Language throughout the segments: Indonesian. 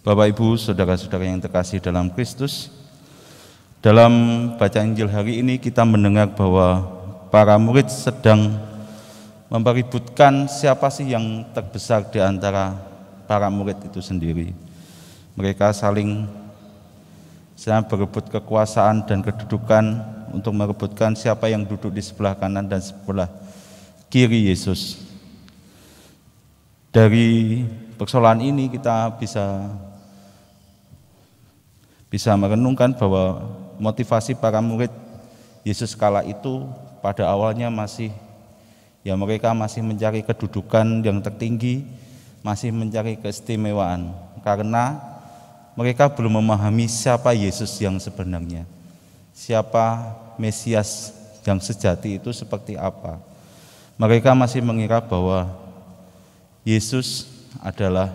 Bapak Ibu, saudara-saudara yang terkasih dalam Kristus, dalam bacaan Injil hari ini kita mendengar bahwa para murid sedang mempeributkan siapa sih yang terbesar di antara para murid itu sendiri. Mereka saling sedang berebut kekuasaan dan kedudukan untuk merebutkan siapa yang duduk di sebelah kanan dan sebelah kiri Yesus. Dari persoalan ini kita bisa bisa merenungkan bahwa motivasi para murid Yesus kala itu pada awalnya masih ya mereka masih mencari kedudukan yang tertinggi, masih mencari keistimewaan karena mereka belum memahami siapa Yesus yang sebenarnya. Siapa Mesias yang sejati itu seperti apa. Mereka masih mengira bahwa Yesus adalah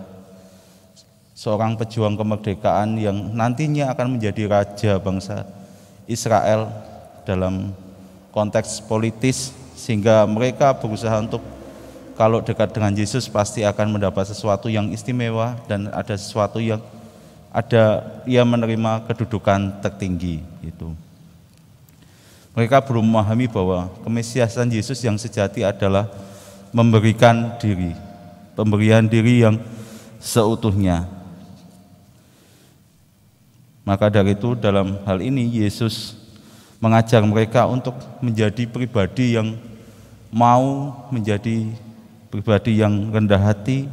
seorang pejuang kemerdekaan yang nantinya akan menjadi raja bangsa Israel dalam konteks politis sehingga mereka berusaha untuk kalau dekat dengan Yesus pasti akan mendapat sesuatu yang istimewa dan ada sesuatu yang ada ia menerima kedudukan tertinggi itu. Mereka belum memahami bahwa kemesiasan Yesus yang sejati adalah memberikan diri, pemberian diri yang seutuhnya. Maka dari itu dalam hal ini Yesus mengajar mereka untuk menjadi pribadi yang mau menjadi pribadi yang rendah hati,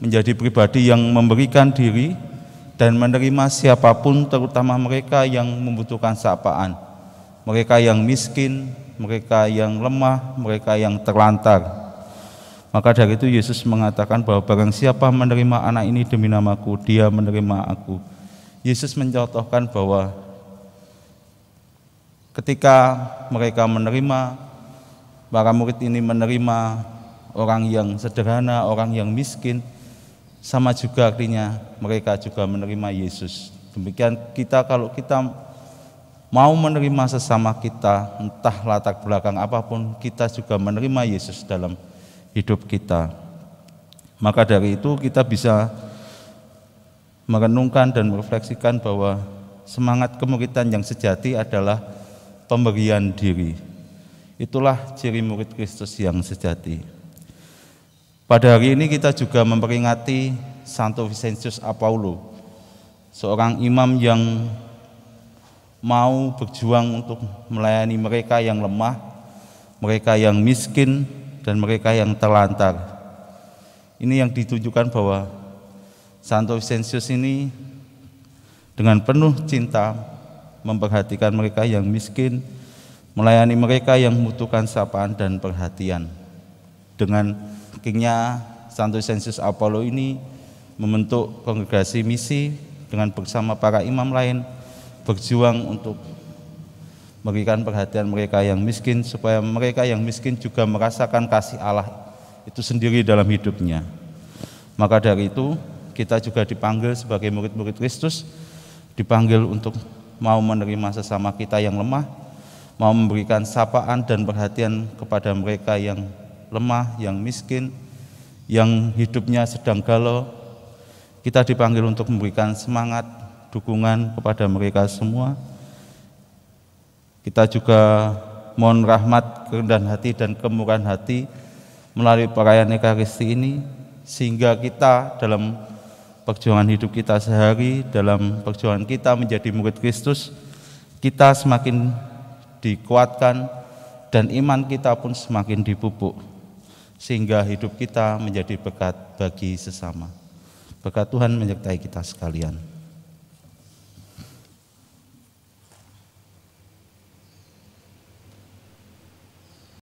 menjadi pribadi yang memberikan diri dan menerima siapapun terutama mereka yang membutuhkan sapaan. Mereka yang miskin, mereka yang lemah, mereka yang terlantar. Maka dari itu Yesus mengatakan bahwa barang siapa menerima anak ini demi namaku, dia menerima aku. Yesus mencontohkan bahwa ketika mereka menerima, para murid ini menerima orang yang sederhana, orang yang miskin, sama juga artinya mereka juga menerima Yesus. Demikian kita kalau kita mau menerima sesama kita, entah latar belakang apapun, kita juga menerima Yesus dalam hidup kita. Maka dari itu kita bisa merenungkan dan merefleksikan bahwa semangat kemuritan yang sejati adalah pemberian diri. Itulah ciri murid Kristus yang sejati. Pada hari ini kita juga memperingati Santo Vicentius Apaulo, seorang imam yang mau berjuang untuk melayani mereka yang lemah, mereka yang miskin, dan mereka yang terlantar. Ini yang ditunjukkan bahwa Santo Vincentius ini dengan penuh cinta memperhatikan mereka yang miskin, melayani mereka yang membutuhkan sapaan dan perhatian. Dengan kingnya Santo Sensus Apollo ini membentuk kongregasi misi dengan bersama para imam lain berjuang untuk memberikan perhatian mereka yang miskin supaya mereka yang miskin juga merasakan kasih Allah itu sendiri dalam hidupnya. Maka dari itu kita juga dipanggil sebagai murid-murid Kristus, dipanggil untuk mau menerima sesama kita yang lemah, mau memberikan sapaan dan perhatian kepada mereka yang lemah, yang miskin, yang hidupnya sedang galau. Kita dipanggil untuk memberikan semangat, dukungan kepada mereka semua. Kita juga mohon rahmat, kerendahan hati dan kemurahan hati melalui perayaan Ekaristi ini sehingga kita dalam perjuangan hidup kita sehari, dalam perjuangan kita menjadi murid Kristus, kita semakin dikuatkan dan iman kita pun semakin dipupuk sehingga hidup kita menjadi berkat bagi sesama. Berkat Tuhan menyertai kita sekalian.